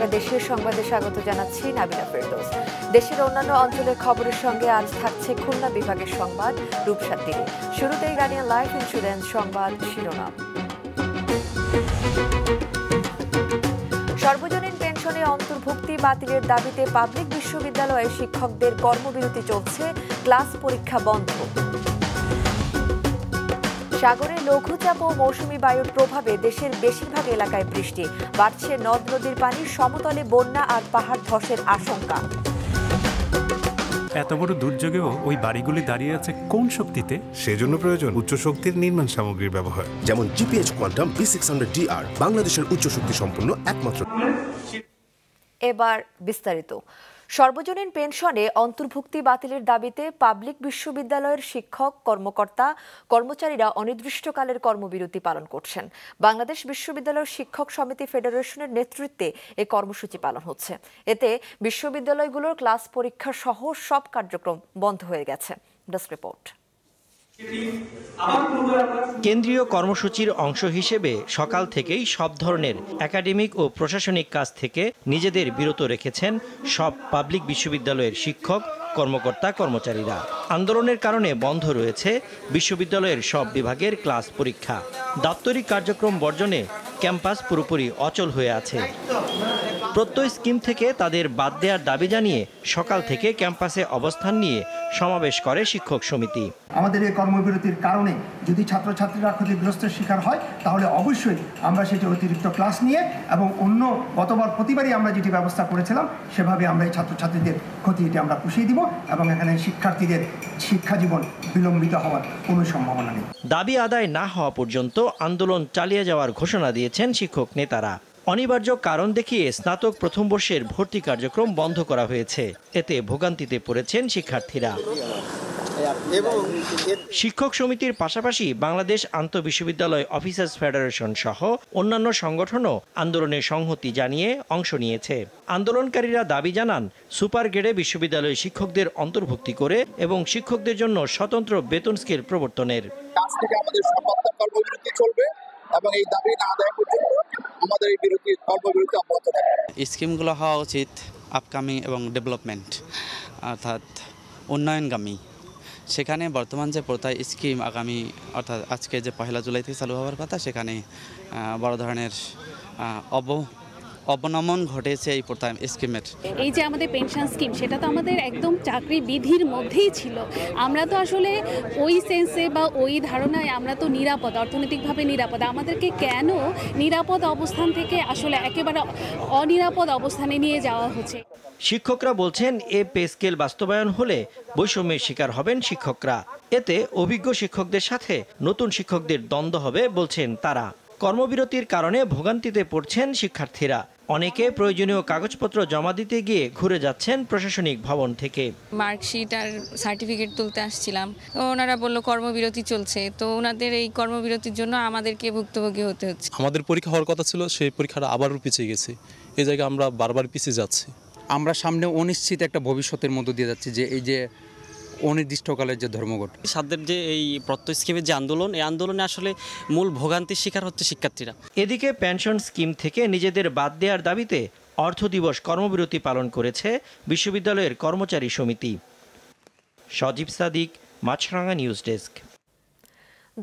আপনারা দেশীয় সংবাদে স্বাগত জানাচ্ছি নাবিলা ফেরদোস দেশের অন্যান্য অঞ্চলের খবরের সঙ্গে আজ থাকছে খুলনা বিভাগের সংবাদ রূপসার তীরে শুরুতেই গার্ডিয়ান লাইফ ইন্স্যুরেন্স সংবাদ শিরোনাম সর্বজনীন পেনশনে অন্তর্ভুক্তি বাতিলের দাবিতে পাবলিক বিশ্ববিদ্যালয়ে শিক্ষকদের কর্মবিরতি চলছে ক্লাস পরীক্ষা বন্ধ সাগরে লঘুচাপ ও মৌসুমি বায়ুর প্রভাবে দেশের বেশিরভাগ এলাকায় বৃষ্টি বাড়ছে নদ নদীর পানি সমতলে বন্যা আর পাহাড় ধসের আশঙ্কা এত বড় দুর্যোগেও ওই বাড়িগুলি দাঁড়িয়ে আছে কোন শক্তিতে সেজন্য প্রয়োজন উচ্চ শক্তির নির্মাণ সামগ্রীর ব্যবহার যেমন GPS quantum B six DR বাংলাদেশের উচ্চ শক্তি সম্পন্ন একমাত্র এবার বিস্তারিত সর্বজনীন পেনশনে অন্তর্ভুক্তি বাতিলের দাবিতে পাবলিক বিশ্ববিদ্যালয়ের শিক্ষক কর্মকর্তা কর্মচারীরা অনির্দিষ্টকালের কর্মবিরতি পালন করছেন বাংলাদেশ বিশ্ববিদ্যালয় শিক্ষক সমিতি ফেডারেশনের নেতৃত্বে এ কর্মসূচি পালন হচ্ছে এতে বিশ্ববিদ্যালয়গুলোর ক্লাস পরীক্ষা সহ সব কার্যক্রম বন্ধ হয়ে গেছে রিপোর্ট কেন্দ্রীয় কর্মসূচির অংশ হিসেবে সকাল থেকেই সব ধরনের একাডেমিক ও প্রশাসনিক কাজ থেকে নিজেদের বিরত রেখেছেন সব পাবলিক বিশ্ববিদ্যালয়ের শিক্ষক কর্মকর্তা কর্মচারীরা আন্দোলনের কারণে বন্ধ রয়েছে বিশ্ববিদ্যালয়ের সব বিভাগের ক্লাস পরীক্ষা দাপ্তরিক কার্যক্রম বর্জনে ক্যাম্পাস পুরোপুরি অচল হয়ে আছে প্রত্যয় স্কিম থেকে তাদের বাদ দেওয়ার দাবি জানিয়ে সকাল থেকে ক্যাম্পাসে অবস্থান নিয়ে সমাবেশ করে শিক্ষক সমিতি আমাদের এই কর্মবিরতির কারণে যদি ছাত্রছাত্রীরা ক্ষতিগ্রস্তের শিকার হয় তাহলে অবশ্যই আমরা সেটি অতিরিক্ত ক্লাস নিয়ে এবং অন্য গতবার প্রতিবারই আমরা যেটি ব্যবস্থা করেছিলাম সেভাবে আমরা এই ছাত্রছাত্রীদের ক্ষতি এটি আমরা পুষিয়ে দিব এবং এখানে শিক্ষার্থীদের শিক্ষা জীবন বিলম্বিত হওয়ার কোনো সম্ভাবনা নেই দাবি আদায় না হওয়া পর্যন্ত আন্দোলন চালিয়ে যাওয়ার ঘোষণা দিয়েছেন শিক্ষক নেতারা অনিবার্য কারণ দেখিয়ে স্নাতক প্রথম বর্ষের ভর্তি কার্যক্রম বন্ধ করা হয়েছে এতে ভোগান্তিতে পড়েছেন শিক্ষার্থীরা শিক্ষক সমিতির পাশাপাশি বাংলাদেশ আন্তঃবিশ্ববিদ্যালয় অফিসার্স ফেডারেশন সহ অন্যান্য সংগঠনও আন্দোলনের সংহতি জানিয়ে অংশ নিয়েছে আন্দোলনকারীরা দাবি জানান সুপার গ্রেডে বিশ্ববিদ্যালয় শিক্ষকদের অন্তর্ভুক্তি করে এবং শিক্ষকদের জন্য স্বতন্ত্র বেতন স্কেল প্রবর্তনের চলবে এবং এই দাবি না আদায় পর্যন্ত আমাদের এই বিরতি কর্মবিরতি অব্যাহত থাকে স্কিমগুলো হওয়া উচিত আপকামিং এবং ডেভেলপমেন্ট অর্থাৎ উন্নয়নগামী সেখানে বর্তমান যে প্রথায় স্কিম আগামী অর্থাৎ আজকে যে পহেলা জুলাই থেকে চালু হওয়ার কথা সেখানে বড় ধরনের অব অবনমন ঘটেছে এই প্রথম স্কিমের এই যে আমাদের পেনশন স্কিম সেটা তো আমাদের একদম চাকরি বিধির মধ্যেই ছিল আমরা তো আসলে ওই সেন্সে বা ওই ধারণায় আমরা তো নিরাপদ অর্থনৈতিকভাবে নিরাপদ আমাদেরকে কেন নিরাপদ অবস্থান থেকে আসলে একেবারে অনিরাপদ অবস্থানে নিয়ে যাওয়া হচ্ছে শিক্ষকরা বলছেন এ পে স্কেল বাস্তবায়ন হলে বৈষম্যের শিকার হবেন শিক্ষকরা এতে অভিজ্ঞ শিক্ষকদের সাথে নতুন শিক্ষকদের দ্বন্দ্ব হবে বলছেন তারা কর্মবিরতির কারণে ভোগান্তিতে পড়ছেন শিক্ষার্থীরা অনেকে প্রয়োজনীয় কাগজপত্র জমা দিতে গিয়ে ঘুরে যাচ্ছেন প্রশাসনিক ভবন থেকে মার্কশিট আর সার্টিফিকেট তুলতে আসছিলাম ওনারা বললো কর্মবিরতি চলছে তো ওনাদের এই কর্মবিরতির জন্য আমাদেরকে ভুক্তভোগী হতে হচ্ছে আমাদের পরীক্ষা হওয়ার কথা ছিল সেই পরীক্ষাটা আবারও পিছিয়ে গেছে এই জায়গায় আমরা বারবার পিছিয়ে যাচ্ছি আমরা সামনে অনিশ্চিত একটা ভবিষ্যতের মধ্য দিয়ে যাচ্ছি যে এই যে অনির্দিষ্টকালের যে ধর্মঘট সাদ্যের যে এই প্রত্যয় স্কিমের যে আন্দোলন এই আন্দোলনে আসলে মূল ভোগান্তির শিকার হচ্ছে শিক্ষার্থীরা এদিকে পেনশন স্কিম থেকে নিজেদের বাদ দেওয়ার দাবিতে অর্থ দিবস কর্মবিরতি পালন করেছে বিশ্ববিদ্যালয়ের কর্মচারী সমিতি সজীব সাদিক মাছরাঙা নিউজ ডেস্ক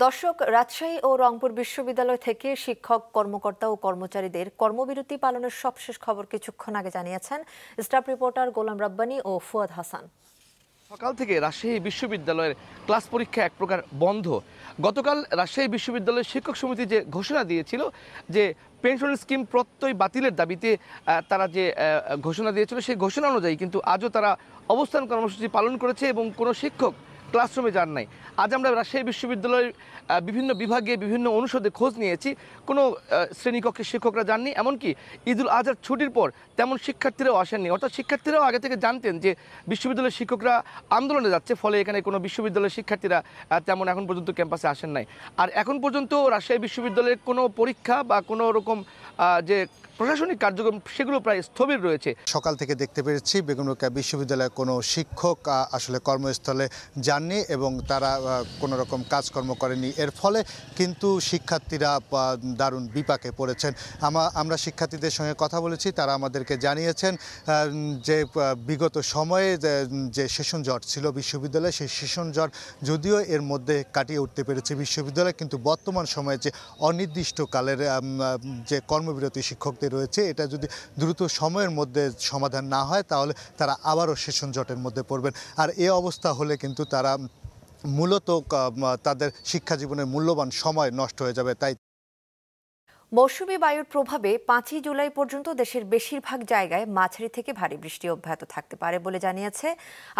দর্শক রাজশাহী ও রংপুর বিশ্ববিদ্যালয় থেকে শিক্ষক কর্মকর্তা ও কর্মচারীদের কর্মবিরতি পালনের সবশেষ খবর কিছুক্ষণ আগে জানিয়েছেন স্টাফ রিপোর্টার গোলাম রাব্বানি ও ফুয়াদ হাসান সকাল থেকে রাজশাহী বিশ্ববিদ্যালয়ের ক্লাস পরীক্ষা এক প্রকার বন্ধ গতকাল রাজশাহী বিশ্ববিদ্যালয়ের শিক্ষক সমিতি যে ঘোষণা দিয়েছিল যে পেনশন স্কিম প্রত্যয় বাতিলের দাবিতে তারা যে ঘোষণা দিয়েছিল সেই ঘোষণা অনুযায়ী কিন্তু আজও তারা অবস্থান কর্মসূচি পালন করেছে এবং কোনো শিক্ষক ক্লাসরুমে যান নাই আজ আমরা রাজশাহী বিশ্ববিদ্যালয়ের বিভিন্ন বিভাগে বিভিন্ন অনুষদে খোঁজ নিয়েছি কোনো শ্রেণীকক্ষে শিক্ষকরা যাননি এমনকি ঈদুল আজহার ছুটির পর তেমন শিক্ষার্থীরাও আসেননি অর্থাৎ শিক্ষার্থীরাও আগে থেকে জানতেন যে বিশ্ববিদ্যালয়ের শিক্ষকরা আন্দোলনে যাচ্ছে ফলে এখানে কোনো বিশ্ববিদ্যালয়ের শিক্ষার্থীরা তেমন এখন পর্যন্ত ক্যাম্পাসে আসেন নাই আর এখন পর্যন্ত রাজশাহী বিশ্ববিদ্যালয়ের কোনো পরীক্ষা বা কোনো রকম যে প্রশাসনিক কার্যক্রম সেগুলো প্রায় স্থবির রয়েছে সকাল থেকে দেখতে পেরেছি বেগম রোকেয়া বিশ্ববিদ্যালয়ের কোনো শিক্ষক আসলে কর্মস্থলে যাননি এবং তারা কোনো রকম কাজকর্ম করেনি এর ফলে কিন্তু শিক্ষার্থীরা দারুণ বিপাকে পড়েছেন আমরা শিক্ষার্থীদের সঙ্গে কথা বলেছি তারা আমাদেরকে জানিয়েছেন যে বিগত সময়ে যে সেশন জট ছিল বিশ্ববিদ্যালয়ে সেই সেশন জট যদিও এর মধ্যে কাটিয়ে উঠতে পেরেছে বিশ্ববিদ্যালয় কিন্তু বর্তমান সময়ে যে অনির্দিষ্টকালের যে কর্মবিরতি শিক্ষকদের হাতে রয়েছে এটা যদি দ্রুত সময়ের মধ্যে সমাধান না হয় তাহলে তারা আবারও সেশন জটের মধ্যে পড়বেন আর এ অবস্থা হলে কিন্তু তারা মূলত তাদের শিক্ষা জীবনের মূল্যবান সময় নষ্ট হয়ে যাবে তাই মৌসুমি বায়ুর প্রভাবে পাঁচই জুলাই পর্যন্ত দেশের বেশিরভাগ জায়গায় মাঝারি থেকে ভারী বৃষ্টি অব্যাহত থাকতে পারে বলে জানিয়েছে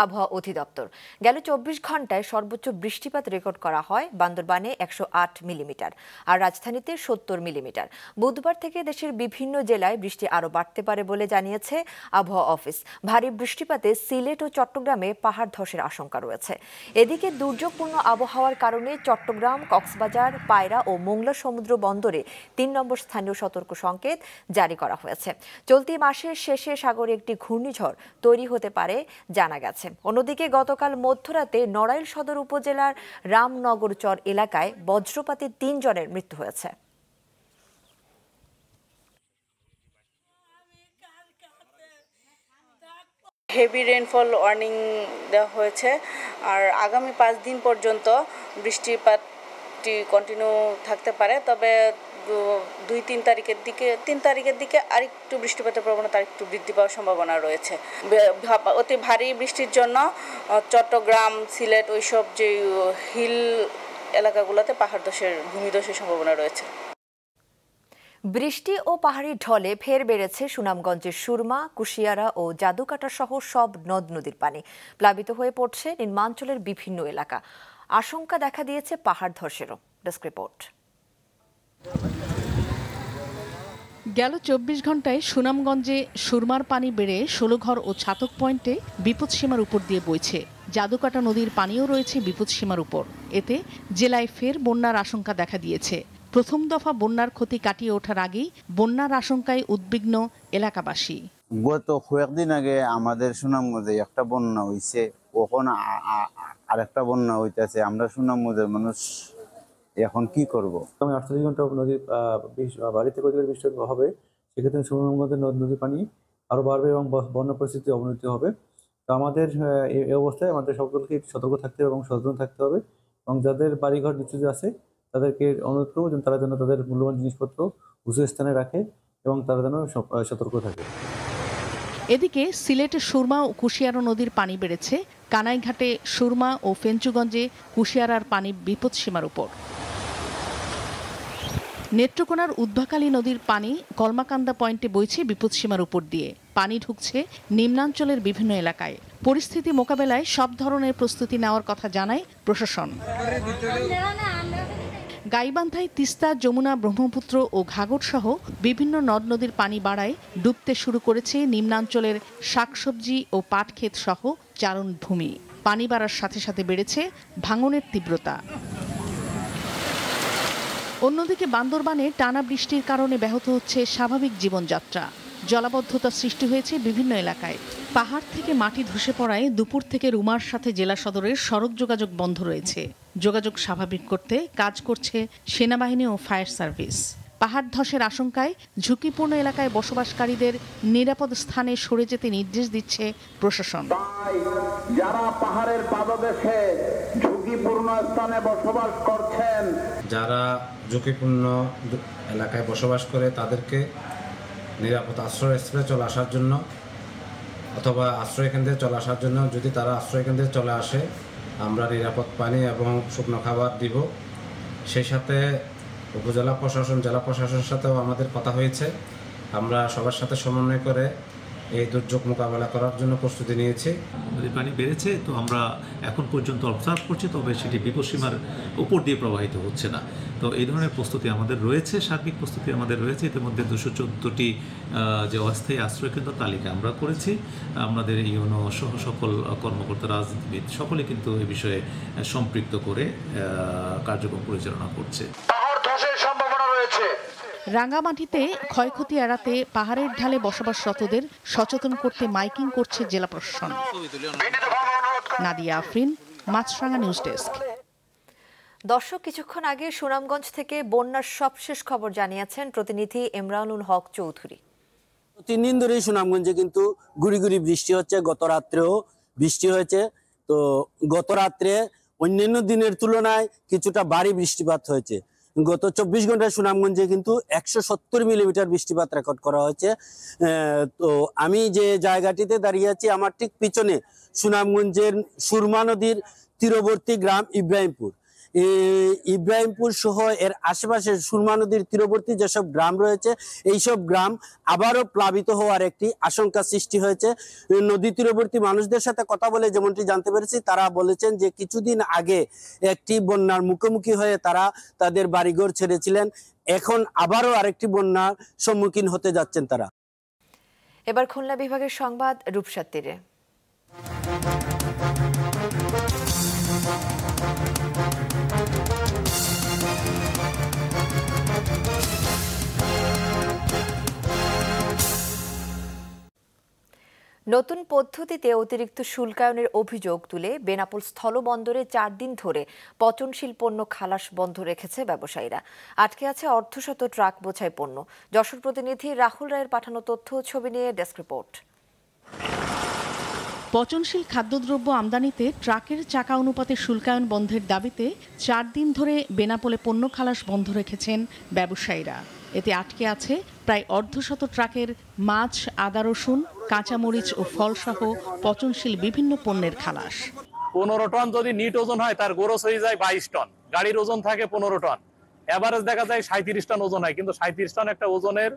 আবহাওয়া অধিদপ্তর গেল চব্বিশ ঘন্টায় সর্বোচ্চ বৃষ্টিপাত রেকর্ড করা হয় বান্দরবানে একশো আট মিলিমিটার আর রাজধানীতে সত্তর মিলিমিটার বুধবার থেকে দেশের বিভিন্ন জেলায় বৃষ্টি আরও বাড়তে পারে বলে জানিয়েছে আবহাওয়া অফিস ভারী বৃষ্টিপাতে সিলেট ও চট্টগ্রামে পাহাড় ধসের আশঙ্কা রয়েছে এদিকে দুর্যোগপূর্ণ আবহাওয়ার কারণে চট্টগ্রাম কক্সবাজার পায়রা ও মোংলা সমুদ্র বন্দরে তিন নম্বর নম্বর স্থানীয় সতর্ক সংকেত জারি করা হয়েছে চলতি মাসের শেষে সাগরে একটি ঘূর্ণিঝড় তৈরি হতে পারে জানা গেছে অন্যদিকে গতকাল মধ্যরাতে নড়াইল সদর উপজেলার রামনগর চর এলাকায় বজ্রপাতে তিনজনের মৃত্যু হয়েছে হেভি রেনফল ওয়ার্নিং দেওয়া হয়েছে আর আগামী পাঁচ দিন পর্যন্ত বৃষ্টিপাতটি কন্টিনিউ থাকতে পারে তবে দুই তিন তারিখের দিকে তিন তারিখের দিকে আরেকটু বৃষ্টিপাতের প্রবণতা আরেকটু বৃদ্ধি পাওয়ার সম্ভাবনা রয়েছে অতি ভারী বৃষ্টির জন্য চট্টগ্রাম সিলেট ওইসব যে হিল এলাকাগুলোতে পাহাড় ধসের ভূমিধসের সম্ভাবনা রয়েছে বৃষ্টি ও পাহাড়ি ঢলে ফের বেড়েছে সুনামগঞ্জের সুরমা কুশিয়ারা ও জাদুকাটা সহ সব নদ নদীর পানি প্লাবিত হয়ে পড়ছে নিম্নাঞ্চলের বিভিন্ন এলাকা আশঙ্কা দেখা দিয়েছে পাহাড় ধসেরও ডেস্ক রিপোর্ট গেল চব্বিশ ঘন্টায় সুনামগঞ্জে সুরমার পানি বেড়ে ষোলোঘর ও ছাতক পয়েন্টে বিপদসীমার উপর দিয়ে বইছে জাদুকাটা নদীর পানিও রয়েছে বিপদসীমার উপর এতে জেলায় ফের বন্যার আশঙ্কা দেখা দিয়েছে প্রথম দফা বন্যার ক্ষতি কাটিয়ে ওঠার আগেই বন্যার আশঙ্কায় উদ্বিগ্ন এলাকাবাসী গত কয়েকদিন আগে আমাদের সুনামগঞ্জে একটা বন্যা হয়েছে ওখানে আরেকটা বন্যা হইতেছে আমরা সুনামগঞ্জের মানুষ এখন কি করব আমি আটচল্লিশ ঘন্টা নদীর বাড়িতে অধিকার বৃষ্টি হবে সেক্ষেত্রে সুন্দরবনের নদীর পানি আরও বাড়বে এবং বন্য পরিস্থিতি অবনতি হবে তো আমাদের এই অবস্থায় আমাদের সকলকে সতর্ক থাকতে হবে এবং সচেতন থাকতে হবে এবং যাদের বাড়িঘর নিচুতে আছে তাদেরকে অনুরোধ করবো যেন তারা যেন তাদের মূল্যবান জিনিসপত্র উঁচু স্থানে রাখে এবং তারা যেন সতর্ক থাকে এদিকে সিলেটে সুরমা ও কুশিয়ারা নদীর পানি বেড়েছে কানাইঘাটে সুরমা ও ফেঞ্চুগঞ্জে কুশিয়ারার পানি বিপদসীমার উপর নেত্রকোনার উদ্ভাকালী নদীর পানি কলমাকান্দা পয়েন্টে বইছে বিপদসীমার উপর দিয়ে পানি ঢুকছে নিম্নাঞ্চলের বিভিন্ন এলাকায় পরিস্থিতি মোকাবেলায় সব ধরনের প্রস্তুতি নেওয়ার কথা জানায় প্রশাসন গাইবান্ধায় তিস্তা যমুনা ব্রহ্মপুত্র ও ঘাগর সহ বিভিন্ন নদ নদীর পানি বাড়ায় ডুবতে শুরু করেছে নিম্নাঞ্চলের শাকসবজি ও পাটক্ষেত সহ চারণভূমি পানি বাড়ার সাথে সাথে বেড়েছে ভাঙনের তীব্রতা অন্যদিকে বান্দরবানে টানা বৃষ্টির কারণে ব্যাহত হচ্ছে স্বাভাবিক জীবনযাত্রা জলাবদ্ধতা সৃষ্টি হয়েছে বিভিন্ন এলাকায় পাহাড় থেকে মাটি ধসে পড়ায় দুপুর থেকে রুমার সাথে জেলা সদরের সড়ক যোগাযোগ বন্ধ রয়েছে যোগাযোগ স্বাভাবিক করতে কাজ করছে সেনাবাহিনী ও ফায়ার সার্ভিস পাহাড় ধসের আশঙ্কায় ঝুঁকিপূর্ণ এলাকায় বসবাসকারীদের নিরাপদ স্থানে সরে যেতে নির্দেশ দিচ্ছে প্রশাসন যারা পাহাড়ের পাদদেশে ঝুঁকিপূর্ণ স্থানে বসবাস করছেন যারা ঝুঁকিপূর্ণ এলাকায় বসবাস করে তাদেরকে নিরাপদ আশ্রয় স্থলে চলে আসার জন্য অথবা আশ্রয়কেন্দ্রে চলে আসার জন্য যদি তারা আশ্রয়কেন্দ্রে চলে আসে আমরা নিরাপদ পানি এবং শুকনো খাবার দিব সেই সাথে উপজেলা প্রশাসন জেলা প্রশাসনের সাথেও আমাদের কথা হয়েছে আমরা সবার সাথে সমন্বয় করে এই দুর্যোগ মোকাবেলা করার জন্য প্রস্তুতি নিয়েছি নদীর পানি বেড়েছে তো আমরা এখন পর্যন্ত অবজার্ভ করছি তবে সেটি বিপদসীমার উপর দিয়ে প্রবাহিত হচ্ছে না তো এই ধরনের প্রস্তুতি আমাদের রয়েছে সার্বিক প্রস্তুতি আমাদের রয়েছে ইতিমধ্যে দুশো চোদ্দোটি যে অস্থায়ী আশ্রয়কেন্দ্র তালিকা আমরা করেছি আমাদের ইউনো সহ সকল কর্মকর্তা রাজনীতিবিদ সকলে কিন্তু এ বিষয়ে সম্পৃক্ত করে কার্যক্রম পরিচালনা করছে হয়েছে রাঙ্গামাটিতে ক্ষয়ক্ষতি এড়াতে পাহাড়ের ঢালে বসবাসরতদের সচেতন করতে মাইকিং করছে জেলা প্রশাসন নাদিয়া আফরিন মাছরাঙ্গা নিউজ ডেস্ক দর্শক কিছুক্ষণ আগে সুনামগঞ্জ থেকে বন্যার সবশেষ খবর জানিয়েছেন প্রতিনিধি এমরানুল হক চৌধুরী তিন দিন ধরেই সুনামগঞ্জে কিন্তু গুড়ি গুড়ি বৃষ্টি হচ্ছে গত রাত্রেও বৃষ্টি হয়েছে তো গত রাত্রে অন্যান্য দিনের তুলনায় কিছুটা বাড়ি বৃষ্টিপাত হয়েছে গত চব্বিশ ঘন্টায় সুনামগঞ্জে কিন্তু একশো সত্তর মিলিমিটার বৃষ্টিপাত রেকর্ড করা হয়েছে তো আমি যে জায়গাটিতে দাঁড়িয়ে আছি আমার ঠিক পিছনে সুনামগঞ্জের সুরমা নদীর তীরবর্তী গ্রাম ইব্রাহিমপুর ইব্রাহিমপুর সহ এর আশেপাশে সুরমা নদীর তীরবর্তী যেসব গ্রাম রয়েছে এইসব গ্রাম আবারও প্লাবিত হওয়ার একটি আশঙ্কা সৃষ্টি হয়েছে নদী তীরবর্তী মানুষদের সাথে কথা বলে যেমনটি জানতে পেরেছি তারা বলেছেন যে কিছুদিন আগে একটি বন্যার মুখোমুখি হয়ে তারা তাদের বাড়িঘর ছেড়েছিলেন এখন আবারও আরেকটি বন্যার সম্মুখীন হতে যাচ্ছেন তারা এবার খুলনা বিভাগের সংবাদ রূপসার নতুন পদ্ধতিতে অতিরিক্ত শুল্কায়নের অভিযোগ তুলে বেনাপোল স্থলবন্দরে চার দিন ধরে পচনশীল পণ্য খালাস বন্ধ রেখেছে ব্যবসায়ীরা আটকে আছে অর্ধশত ট্রাক বোঝাই পণ্য যশোর প্রতিনিধি রাহুল রায়ের পাঠানো তথ্য ছবি নিয়ে ডেস্ক রিপোর্ট পচনশীল খাদ্যদ্রব্য আমদানিতে ট্রাকের চাকা অনুপাতে শুল্কায়ন বন্ধের দাবিতে চার দিন ধরে বেনাপোলে পণ্য খালাস বন্ধ রেখেছেন ব্যবসায়ীরা এতে আটকে আছে প্রায় অর্ধশত ট্রাকের মাছ আদা রসুন কাঁচামরিচ ও ফলসহ পচনশীল বিভিন্ন পণ্যের খালাস পনেরো টন যদি নিট ওজন হয় তার গোরস হয়ে যায় বাইশ টন গাড়ির ওজন থাকে পনেরো টন এভারেজ দেখা যায় সাঁত্রিশ টন ওজন হয় কিন্তু সাঁত্রিশ টন একটা ওজনের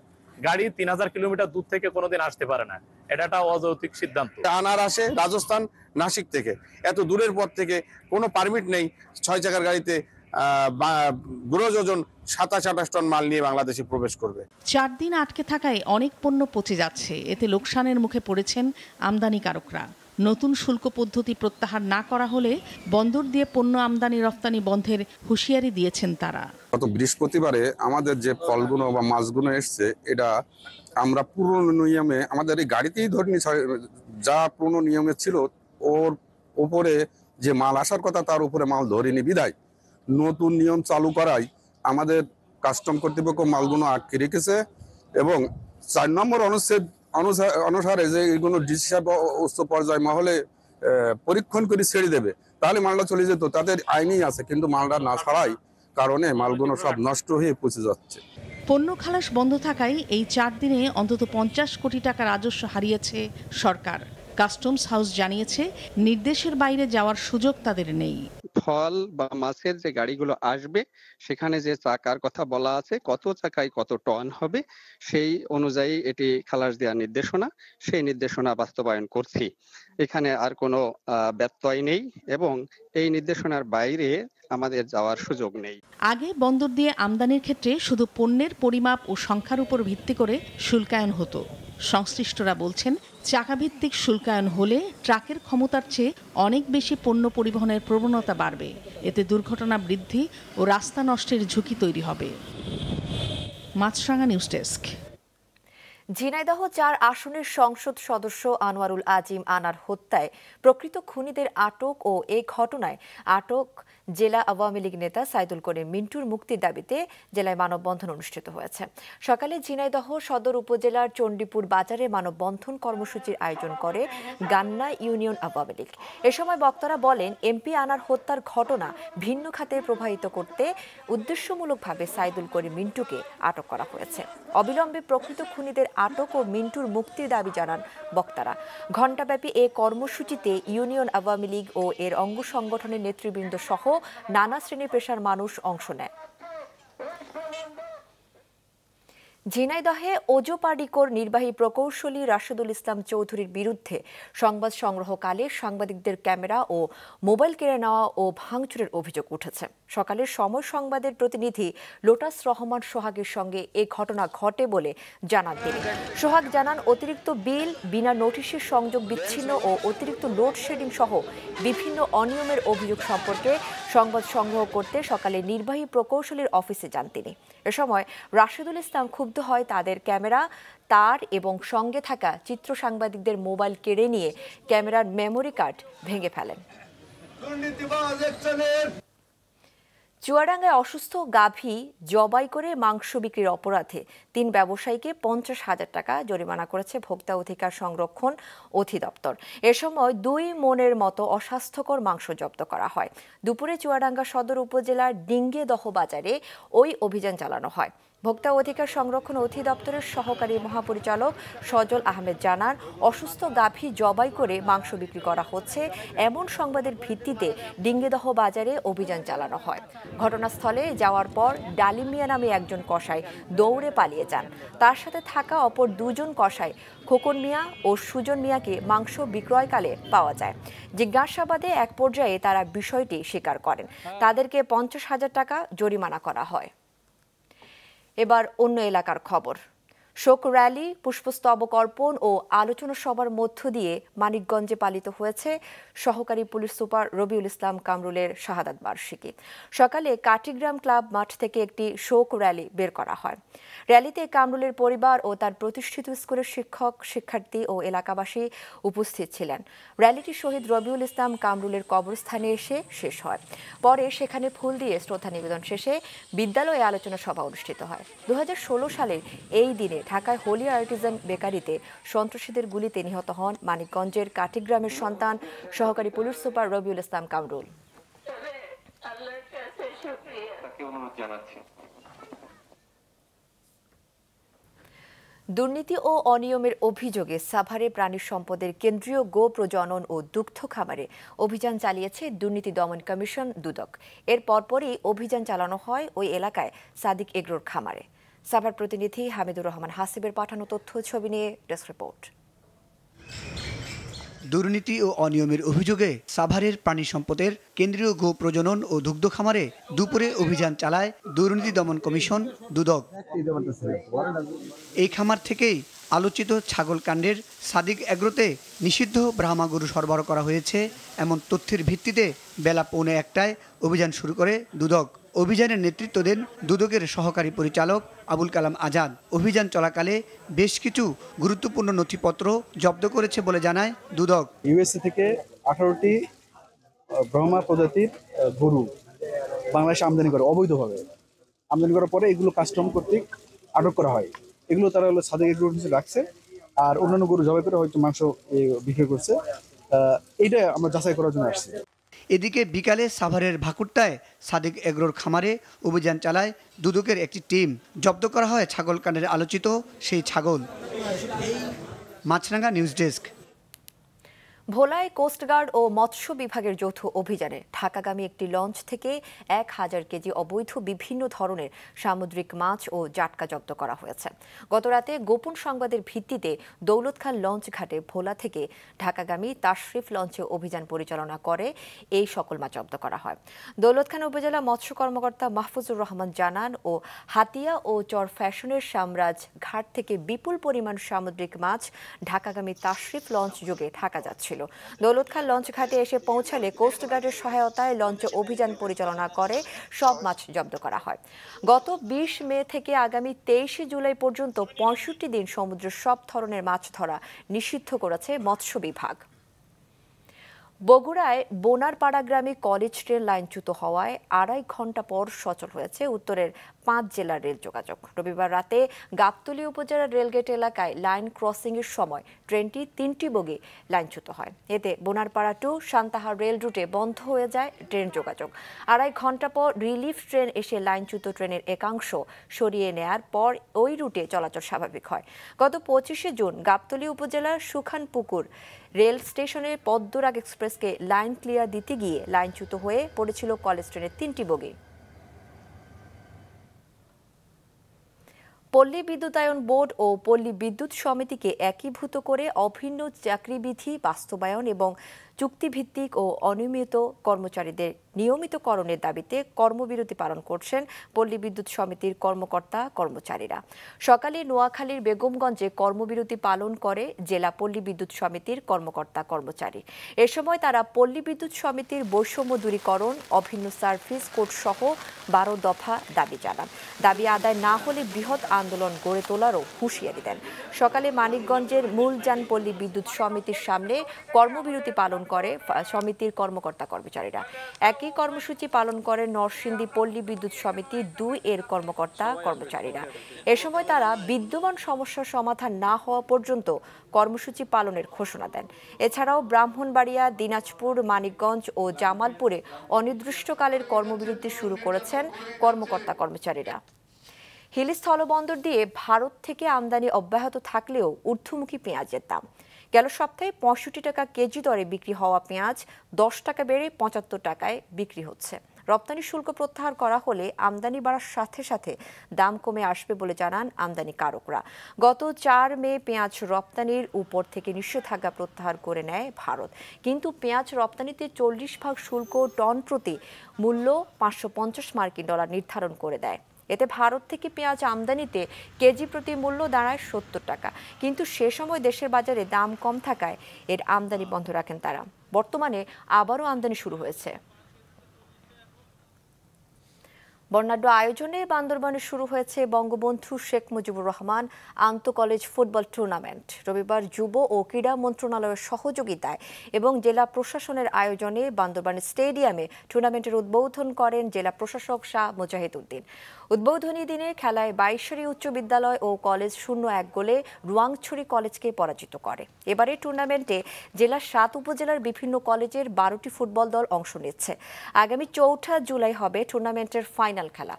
গাড়ি তিন হাজার কিলোমিটার দূর থেকে কোনোদিন আসতে পারে না এটা একটা অযৌতিক সিদ্ধান্ত আনার আসে রাজস্থান নাসিক থেকে এত দূরের পর থেকে কোনো পারমিট নেই ছয় চাকার গাড়িতে গ্রোজ ওজন সাতাশ আঠাশ টন মাল নিয়ে বাংলাদেশে প্রবেশ করবে চার দিন আটকে থাকায় অনেক পণ্য পচে যাচ্ছে এতে লোকসানের মুখে পড়েছেন আমদানিকারকরা নতুন শুল্ক পদ্ধতি প্রত্যাহার না করা হলে বন্দর দিয়ে পণ্য আমদানি রফতানি বন্ধের হুঁশিয়ারি দিয়েছেন তারা গত বৃহস্পতিবারে আমাদের যে ফলগুলো বা মাছগুলো এসছে এটা আমরা পুরনো নিয়মে আমাদের এই গাড়িতেই ধরে নি যা পুরনো নিয়মে ছিল ওর ওপরে যে মাল আসার কথা তার উপরে মাল ধরিনি বিদায় নতুন নিয়ম চালু করায় আমাদের কাস্টম কর্তৃপক্ষ মালগুলো আটকে রেখেছে এবং চার নম্বর অনুচ্ছেদ অনুসারে যে এগুলো ডিসি সাহেব উচ্চ পর্যায় মহলে পরীক্ষণ করে ছেড়ে দেবে তাহলে মালটা চলে যেত তাদের আইনই আছে কিন্তু মালটা না ছাড়াই কারণে মালগুলো সব নষ্ট হয়ে পচে যাচ্ছে পণ্য খালাস বন্ধ থাকায় এই চার দিনে অন্তত পঞ্চাশ কোটি টাকা রাজস্ব হারিয়েছে সরকার কাস্টমস হাউস জানিয়েছে নির্দেশের বাইরে যাওয়ার সুযোগ তাদের নেই ফল বা মাছের যে গাড়িগুলো আসবে সেখানে যে চাকার কথা বলা আছে কত চাকায় কত টন হবে সেই অনুযায়ী এটি খালাস দেওয়ার নির্দেশনা সেই নির্দেশনা বাস্তবায়ন করছি এখানে আর কোনো ব্যত্যয় নেই এবং এই নির্দেশনার বাইরে আমাদের যাওয়ার সুযোগ নেই আগে বন্দর দিয়ে আমদানির ক্ষেত্রে শুধু পণ্যের পরিমাপ ও সংখ্যার উপর ভিত্তি করে শুল্কায়ন হতো সংশ্লিষ্টরা বলছেন চাকাভিত্তিক শুল্কায়ন হলে ট্রাকের ক্ষমতার চেয়ে অনেক বেশি পণ্য পরিবহনের প্রবণতা বাড়বে এতে দুর্ঘটনা বৃদ্ধি ও রাস্তা নষ্টের ঝুঁকি তৈরি হবে মাছরাঙা নিউজ ডেস্ক ঝিনাইদহ চার আসনের সংসদ সদস্য আনোয়ারুল আজিম আনার হত্যায় প্রকৃত খুনিদের আটক ও এই ঘটনায় আটক জেলা আওয়ামী লীগ নেতা সাইদুল করিম মিন্টুর মুক্তির দাবিতে জেলায় মানববন্ধন অনুষ্ঠিত হয়েছে সকালে ঝিনাইদহ সদর উপজেলার চণ্ডীপুর বাজারে মানববন্ধন কর্মসূচির আয়োজন করে গান্না ইউনিয়ন আওয়ামী লীগ এ সময় বক্তারা বলেন এমপি আনার হত্যার ঘটনা ভিন্ন খাতে প্রবাহিত করতে উদ্দেশ্যমূলকভাবে সাইদুল করিম মিন্টুকে আটক করা হয়েছে অবিলম্বে প্রকৃত খুনিদের আটক ও মিন্টুর মুক্তির দাবি জানান বক্তারা ঘণ্টাব্যাপী এ কর্মসূচিতে ইউনিয়ন আওয়ামী লীগ ও এর অঙ্গ সংগঠনের নেতৃবৃন্দ সহ নানা শ্রেণী পেশার মানুষ অংশ নেয় ঝিনাইদহে ওজোপাডিকোর নির্বাহী প্রকৌশলী রাশেদুল ইসলাম চৌধুরীর বিরুদ্ধে সংবাদ সংগ্রহকালে সাংবাদিকদের ক্যামেরা ও মোবাইল কেড়ে নেওয়া ও ভাঙচুরের অভিযোগ উঠেছে সকালে সময় সংবাদের প্রতিনিধি লোটাস রহমান সোহাগের সঙ্গে এ ঘটনা ঘটে বলে জানান তিনি সোহাগ জানান অতিরিক্ত বিল বিনা নোটিশের সংযোগ বিচ্ছিন্ন ও অতিরিক্ত লোডশেডিং সহ বিভিন্ন অনিয়মের অভিযোগ সম্পর্কে সংবাদ সংগ্রহ করতে সকালে নির্বাহী প্রকৌশলীর অফিসে যান তিনি এ সময় রাশেদুল ইসলাম ক্ষুব্ধ হয় তাদের ক্যামেরা তার এবং সঙ্গে থাকা চিত্র সাংবাদিকদের মোবাইল কেড়ে নিয়ে ক্যামেরার মেমোরি কার্ড ভেঙে ফেলেন চুয়াডাঙ্গায় অসুস্থ গাভী জবাই করে মাংস বিক্রির অপরাধে তিন ব্যবসায়ীকে পঞ্চাশ হাজার টাকা জরিমানা করেছে ভোক্তা অধিকার সংরক্ষণ অধিদপ্তর এ সময় দুই মনের মতো অস্বাস্থ্যকর মাংস জব্দ করা হয় দুপুরে চুয়াডাঙ্গা সদর উপজেলার ডিঙ্গে দহ বাজারে ওই অভিযান চালানো হয় ভোক্তা অধিকার সংরক্ষণ অধিদপ্তরের সহকারী মহাপরিচালক সজল আহমেদ জানান অসুস্থ গাভী জবাই করে মাংস বিক্রি করা হচ্ছে এমন সংবাদের ভিত্তিতে ডিঙ্গিদহ বাজারে অভিযান চালানো হয় ঘটনাস্থলে যাওয়ার পর ডালিমিয়া নামে একজন কষাই দৌড়ে পালিয়ে যান তার সাথে থাকা অপর দুজন কষাই খোকন মিয়া ও সুজন মিয়াকে মাংস বিক্রয়কালে পাওয়া যায় জিজ্ঞাসাবাদে এক পর্যায়ে তারা বিষয়টি স্বীকার করেন তাদেরকে পঞ্চাশ হাজার টাকা জরিমানা করা হয় এবার অন্য এলাকার খবর শোক র্যালি পুষ্পস্তবক অর্পণ ও আলোচনা সভার মধ্য দিয়ে মানিকগঞ্জে পালিত হয়েছে সহকারী পুলিশ সুপার রবিউল ইসলাম কামরুলের শাহাদাত বার্ষিকী সকালে কাটিগ্রাম ক্লাব মাঠ থেকে একটি শোক র্যালি বের করা হয় র্যালিতে কামরুলের পরিবার ও তার প্রতিষ্ঠিত স্কুলের শিক্ষক শিক্ষার্থী ও এলাকাবাসী উপস্থিত ছিলেন র্যালিটি শহীদ রবিউল ইসলাম কামরুলের কবরস্থানে এসে শেষ হয় পরে সেখানে ফুল দিয়ে শ্রদ্ধা নিবেদন শেষে বিদ্যালয়ে আলোচনা সভা অনুষ্ঠিত হয় দু সালের এই দিনের ঢাকায় হোলি আর্টিজান বেকারিতে সন্ত্রাসীদের গুলিতে নিহত হন মানিকগঞ্জের কাঠিগ্রামের সন্তান সহকারী পুলিশ সুপার রবিউল ইসলাম কামরুল দুর্নীতি ও অনিয়মের অভিযোগে সাভারে প্রাণী সম্পদের কেন্দ্রীয় গো প্রজনন ও দুগ্ধ খামারে অভিযান চালিয়েছে দুর্নীতি দমন কমিশন দুদক এর পরপরই অভিযান চালানো হয় ওই এলাকায় সাদিক এগ্রোর খামারে সাভার প্রতিনিধি হামিদুর রহমান হাসিবের পাঠানো তথ্য ছবি নিয়ে ডেস্ক রিপোর্ট দুর্নীতি ও অনিয়মের অভিযোগে সাভারের প্রাণী সম্পদের কেন্দ্রীয় গো প্রজনন ও দুগ্ধ খামারে দুপুরে অভিযান চালায় দুর্নীতি দমন কমিশন দুদক এই খামার থেকেই আলোচিত ছাগল কাণ্ডের সাদিক এগ্রোতে নিষিদ্ধ ব্রাহ্মাগরু সরবরাহ করা হয়েছে এমন তথ্যের ভিত্তিতে বেলা পৌনে একটায় অভিযান শুরু করে দুদক অভিযানের নেতৃত্ব দেন দুদকের সহকারী পরিচালক আবুল কালাম আজাদ অভিযান চলাকালে বেশ কিছু গুরুত্বপূর্ণ নথিপত্র জব্দ করেছে বলে জানায় দুদক ইউএসএ থেকে আঠারোটি ব্রহ্মা প্রজাতির গরু বাংলাদেশে আমদানি করে অবৈধভাবে আমদানি করার পরে এগুলো কাস্টম কর্তৃক আটক করা হয় এগুলো তারা হলো সাদা গরু হিসেবে রাখছে আর অন্যান্য গরু জবাই করে হয়তো মাংস বিক্রি করছে এইটা আমরা যাচাই করার জন্য আসছি এদিকে বিকালে সাভারের ভাকুরটায় সাদেক এগ্রোর খামারে অভিযান চালায় দুদকের একটি টিম জব্দ করা হয় ছাগল কাণ্ডের আলোচিত সেই ছাগল মাছরাঙ্গা নিউজ ডেস্ক ভোলায় কোস্টগার্ড ও মৎস্য বিভাগের যৌথ অভিযানে ঢাকাগামী একটি লঞ্চ থেকে এক হাজার কেজি অবৈধ বিভিন্ন ধরনের সামুদ্রিক মাছ ও জাটকা জব্দ করা হয়েছে গতরাতে গোপন সংবাদের ভিত্তিতে দৌলতখান লঞ্চ ঘাটে ভোলা থেকে ঢাকাগামী তাশরিফ লঞ্চে অভিযান পরিচালনা করে এই সকল মাছ জব্দ করা হয় দৌলতখান উপজেলা মৎস্য কর্মকর্তা মাহফুজুর রহমান জানান ও হাতিয়া ও চর ফ্যাশনের সাম্রাজ ঘাট থেকে বিপুল পরিমাণ সামুদ্রিক মাছ ঢাকাগামী তাশরিফ লঞ্চ যোগে ঢাকা যাচ্ছে হয়েছিল খান লঞ্চ ঘাটে এসে পৌঁছালে কোস্টগার্ডের সহায়তায় লঞ্চে অভিযান পরিচালনা করে সব মাছ জব্দ করা হয় গত বিশ মে থেকে আগামী তেইশে জুলাই পর্যন্ত পঁয়ষট্টি দিন সমুদ্র সব ধরনের মাছ ধরা নিষিদ্ধ করেছে মৎস্য বিভাগ বগুড়ায় বোনারপাড়া গ্রামে কলেজ ট্রেন লাইনচ্যুত হওয়ায় আড়াই ঘন্টা পর সচল হয়েছে উত্তরের পাঁচ জেলার রেল যোগাযোগ রবিবার রাতে গাবতলী উপজেলার রেলগেট এলাকায় লাইন ক্রসিংয়ের সময় ট্রেনটি তিনটি বগি লাইনচ্যুত হয় এতে বোনারপাড়া টু সান্তাহার রেল রুটে বন্ধ হয়ে যায় ট্রেন যোগাযোগ আড়াই ঘন্টা পর রিলিফ ট্রেন এসে লাইনচ্যুত ট্রেনের একাংশ সরিয়ে নেয়ার পর ওই রুটে চলাচল স্বাভাবিক হয় গত পঁচিশে জুন গাবতলী উপজেলার সুখানপুকুর রেল স্টেশনের পদ্মরাগ এক্সপ্রেসকে লাইন ক্লিয়ার দিতে গিয়ে লাইনচ্যুত হয়ে পড়েছিল কলেজ ট্রেনের তিনটি বগি পল্লী বিদ্যুতায়ন বোর্ড ও পল্লী বিদ্যুৎ সমিতিকে একীভূত করে অভিন্ন চাকরিবিধি বাস্তবায়ন এবং চুক্তিভিত্তিক ও অনিয়মিত কর্মচারীদের নিয়মিতকরণের দাবিতে কর্মবিরতি পালন করছেন পল্লী বিদ্যুৎ সমিতির কর্মকর্তা কর্মচারীরা সকালে নোয়াখালীর বেগমগঞ্জে কর্মবিরতি পালন করে জেলা পল্লী বিদ্যুৎ সমিতির কর্মকর্তা কর্মচারী এ সময় তারা পল্লী বিদ্যুৎ সমিতির বৈষম্য দূরীকরণ অভিন্ন সার্ভিস কোর্ট সহ বারো দফা দাবি জানান দাবি আদায় না হলে বৃহৎ আন্দোলন গড়ে তোলারও হুঁশিয়ারি দেন সকালে মানিকগঞ্জের মূলজান পল্লী বিদ্যুৎ সমিতির সামনে কর্মবিরতি পালন করে সমিতির কর্মকর্তা কর্মচারীরা একই কর্মসূচি পালন করে নরসিংদী পল্লী বিদ্যুৎ সমিতি দুই এর কর্মকর্তা কর্মচারীরা এ সময় তারা বিদ্যমান সমস্যার সমাধান না হওয়া পর্যন্ত কর্মসূচি পালনের ঘোষণা দেন এছাড়াও ব্রাহ্মণবাড়িয়া দিনাজপুর মানিকগঞ্জ ও জামালপুরে অনির্দিষ্টকালের কর্মবিরতি শুরু করেছেন কর্মকর্তা কর্মচারীরা হিলি স্থলবন্দর দিয়ে ভারত থেকে আমদানি অব্যাহত থাকলেও ঊর্ধ্বমুখী পেঁয়াজের দাম গেল সপ্তাহে পঁয়ষট্টি টাকা কেজি দরে বিক্রি হওয়া পেঁয়াজ দশ টাকা বেড়ে পঁচাত্তর টাকায় বিক্রি হচ্ছে রপ্তানি শুল্ক প্রত্যাহার করা হলে আমদানি বাড়ার সাথে সাথে দাম কমে আসবে বলে জানান আমদানি কারকরা গত চার মে পেঁয়াজ রপ্তানির উপর থেকে নিষেধাজ্ঞা প্রত্যাহার করে নেয় ভারত কিন্তু পেঁয়াজ রপ্তানিতে চল্লিশ ভাগ শুল্ক টন প্রতি মূল্য পাঁচশো মার্কিন ডলার নির্ধারণ করে দেয় এতে ভারত থেকে পেঁয়াজ আমদানিতে কেজি প্রতি মূল্য দাঁড়ায় সত্তর টাকা কিন্তু সে সময় দেশের বাজারে দাম কম থাকায় এর আমদানি বন্ধ রাখেন তারা বর্তমানে আবারও আমদানি শুরু হয়েছে বর্ণাঢ্য আয়োজনে বান্দরবানে শুরু হয়েছে বঙ্গবন্ধু শেখ মুজিবুর রহমান আন্ত কলেজ ফুটবল টুর্নামেন্ট রবিবার যুব ও ক্রীড়া মন্ত্রণালয়ের সহযোগিতায় এবং জেলা প্রশাসনের আয়োজনে বান্দরবান স্টেডিয়ামে টুর্নামেন্টের উদ্বোধন করেন জেলা প্রশাসক শাহ মুজাহিদ উদ্দিন উদ্বোধনী দিনে খেলায় বাইশরি উচ্চ বিদ্যালয় ও কলেজ শূন্য এক গোলে রুয়াংছড়ি কলেজকে পরাজিত করে এবারে টুর্নামেন্টে জেলার সাত উপজেলার বিভিন্ন কলেজের বারোটি ফুটবল দল অংশ নিচ্ছে আগামী চৌঠা জুলাই হবে টুর্নামেন্টের ফাইনাল খেলা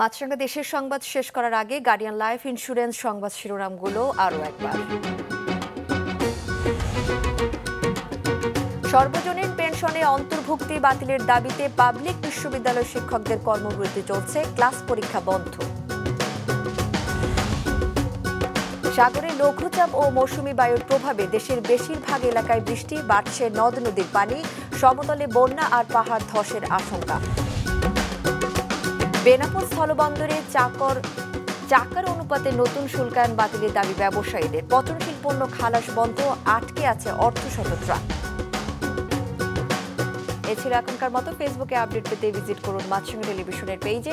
মাছরাঙ্গা দেশের সংবাদ শেষ করার আগে গার্ডিয়ান লাইফ ইন্স্যুরেন্স সংবাদ শিরোনামগুলো আরও একবার সর্বজনীন পেনশনে অন্তর্ভুক্তি বাতিলের দাবিতে পাবলিক বিশ্ববিদ্যালয় শিক্ষকদের কর্মবিরতি চলছে ক্লাস পরীক্ষা বন্ধ সাগরে লঘুচাপ ও মৌসুমি বায়ুর প্রভাবে দেশের বেশিরভাগ এলাকায় বৃষ্টি বাড়ছে নদ নদীর পানি সমতলে বন্যা আর পাহাড় ধসের আশঙ্কা বেনাপুর স্থলবন্দরে চাকর চাকার অনুপাতে নতুন শুল্কায়ন বাতিলের দাবি ব্যবসায়ীদের পতনশীল পণ্য খালাস বন্ধ আটকে আছে অর্থ ট্রাক এ ছিল এখনকার মতো ফেসবুকে আপডেট পেতে ভিজিট করুন মাতসঙ্গী টেলিভিশনের পেজে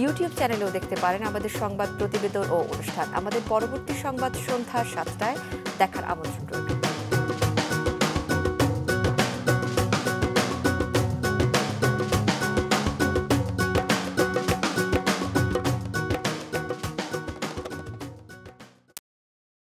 ইউটিউব চ্যানেলেও দেখতে পারেন আমাদের সংবাদ প্রতিবেদন ও অনুষ্ঠান আমাদের পরবর্তী সংবাদ সন্ধ্যা সাতটায় দেখার আমন্ত্রণ